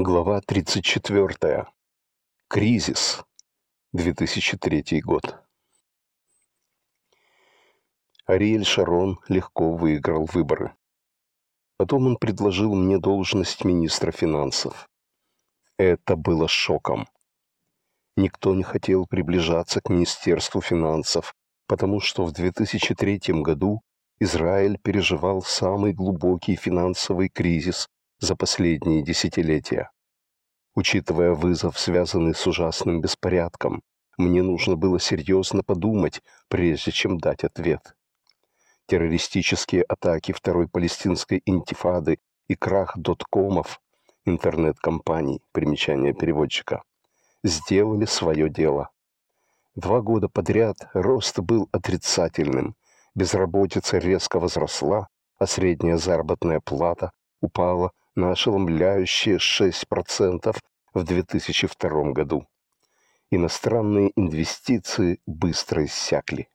Глава 34. Кризис. 2003 год. Ариэль Шарон легко выиграл выборы. Потом он предложил мне должность министра финансов. Это было шоком. Никто не хотел приближаться к Министерству финансов, потому что в 2003 году Израиль переживал самый глубокий финансовый кризис за последние десятилетия. Учитывая вызов, связанный с ужасным беспорядком, мне нужно было серьезно подумать, прежде чем дать ответ. Террористические атаки Второй Палестинской интифады и крах доткомов, интернет-компаний, примечание переводчика, сделали свое дело. Два года подряд рост был отрицательным, безработица резко возросла, а средняя заработная плата упала на ошеломляющие 6% в 2002 году. Иностранные инвестиции быстро иссякли.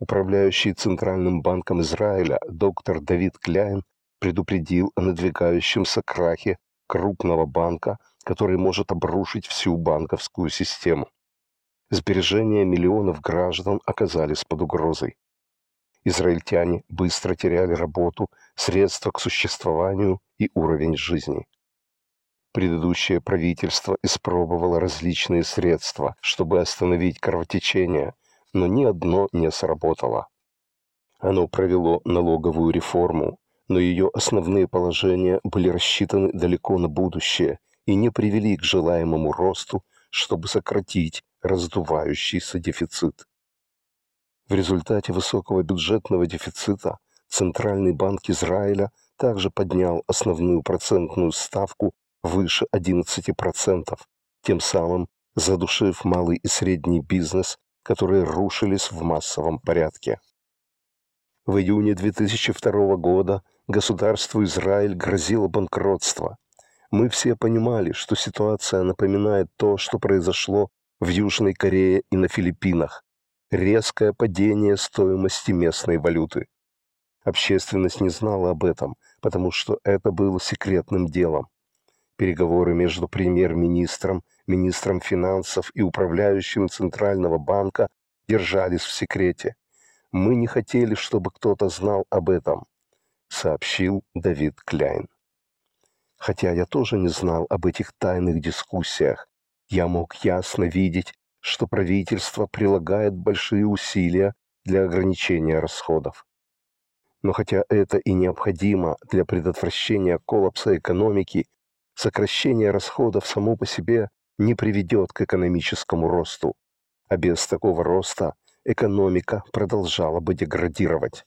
Управляющий Центральным банком Израиля доктор Давид Кляйн предупредил о надвигающемся крахе крупного банка, который может обрушить всю банковскую систему. Сбережения миллионов граждан оказались под угрозой израильтяне быстро теряли работу, средства к существованию и уровень жизни. Предыдущее правительство испробовало различные средства, чтобы остановить кровотечение, но ни одно не сработало. Оно провело налоговую реформу, но ее основные положения были рассчитаны далеко на будущее и не привели к желаемому росту, чтобы сократить раздувающийся дефицит. В результате высокого бюджетного дефицита Центральный банк Израиля также поднял основную процентную ставку выше 11%, тем самым задушив малый и средний бизнес, которые рушились в массовом порядке. В июне 2002 года государству Израиль грозило банкротство. Мы все понимали, что ситуация напоминает то, что произошло в Южной Корее и на Филиппинах, резкое падение стоимости местной валюты. Общественность не знала об этом, потому что это было секретным делом. Переговоры между премьер-министром, министром финансов и управляющим Центрального банка держались в секрете. Мы не хотели, чтобы кто-то знал об этом, сообщил Давид Кляйн. Хотя я тоже не знал об этих тайных дискуссиях, я мог ясно видеть, что правительство прилагает большие усилия для ограничения расходов. Но хотя это и необходимо для предотвращения коллапса экономики, сокращение расходов само по себе не приведет к экономическому росту, а без такого роста экономика продолжала бы деградировать.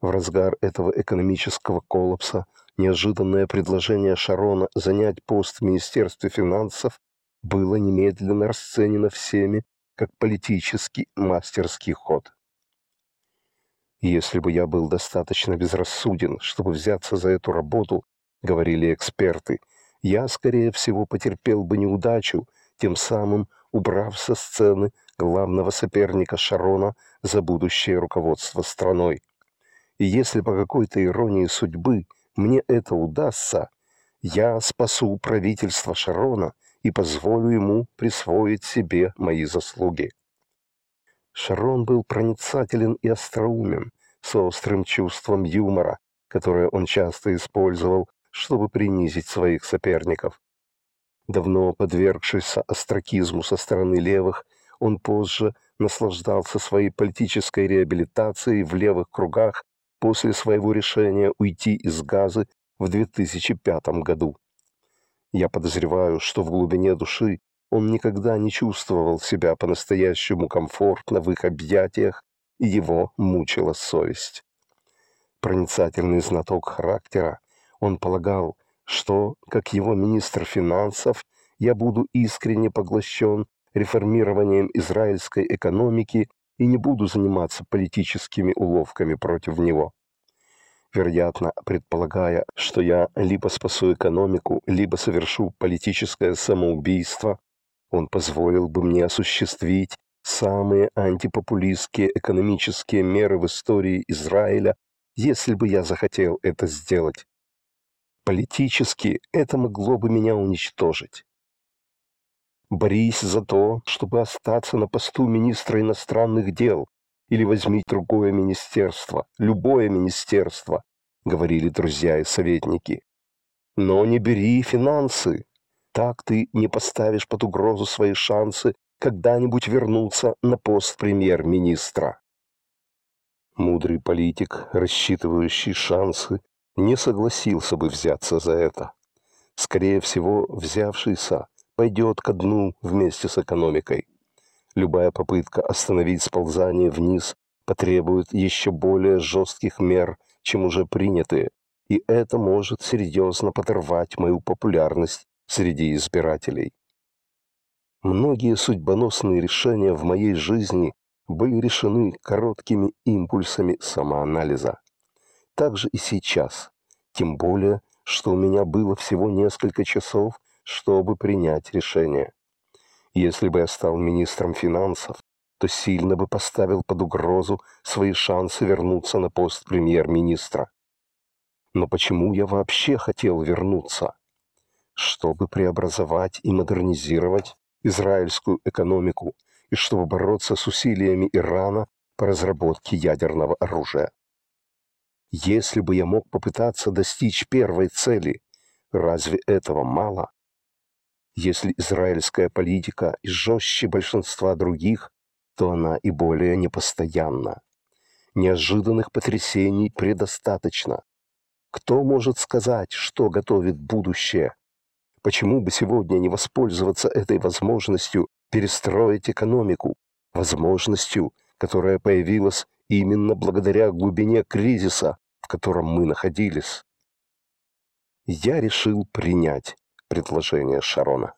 В разгар этого экономического коллапса неожиданное предложение Шарона занять пост в Министерстве финансов было немедленно расценено всеми как политический мастерский ход. «Если бы я был достаточно безрассуден, чтобы взяться за эту работу, — говорили эксперты, — я, скорее всего, потерпел бы неудачу, тем самым убрав со сцены главного соперника Шарона за будущее руководство страной. И если по какой-то иронии судьбы мне это удастся, я спасу правительство Шарона и позволю ему присвоить себе мои заслуги. Шарон был проницателен и остроумен, с острым чувством юмора, которое он часто использовал, чтобы принизить своих соперников. Давно подвергшийся остракизму со стороны левых, он позже наслаждался своей политической реабилитацией в левых кругах после своего решения уйти из Газы в 2005 году. Я подозреваю, что в глубине души он никогда не чувствовал себя по-настоящему комфортно в их объятиях, и его мучила совесть. Проницательный знаток характера, он полагал, что, как его министр финансов, я буду искренне поглощен реформированием израильской экономики и не буду заниматься политическими уловками против него вероятно, предполагая, что я либо спасу экономику, либо совершу политическое самоубийство, он позволил бы мне осуществить самые антипопулистские экономические меры в истории Израиля, если бы я захотел это сделать. Политически это могло бы меня уничтожить. Борись за то, чтобы остаться на посту министра иностранных дел, или возьми другое министерство, любое министерство, говорили друзья и советники. Но не бери финансы. Так ты не поставишь под угрозу свои шансы когда-нибудь вернуться на пост премьер-министра. Мудрый политик, рассчитывающий шансы, не согласился бы взяться за это. Скорее всего, взявшийся пойдет ко дну вместе с экономикой. Любая попытка остановить сползание вниз потребует еще более жестких мер, чем уже приняты, и это может серьезно подорвать мою популярность среди избирателей. Многие судьбоносные решения в моей жизни были решены короткими импульсами самоанализа. Так же и сейчас, тем более, что у меня было всего несколько часов, чтобы принять решение. Если бы я стал министром финансов, то сильно бы поставил под угрозу свои шансы вернуться на пост премьер-министра. Но почему я вообще хотел вернуться? Чтобы преобразовать и модернизировать израильскую экономику и чтобы бороться с усилиями Ирана по разработке ядерного оружия. Если бы я мог попытаться достичь первой цели, разве этого мало? Если израильская политика жестче большинства других, то она и более непостоянна. Неожиданных потрясений предостаточно. Кто может сказать, что готовит будущее? Почему бы сегодня не воспользоваться этой возможностью перестроить экономику? Возможностью, которая появилась именно благодаря глубине кризиса, в котором мы находились. Я решил принять предложение Шарона.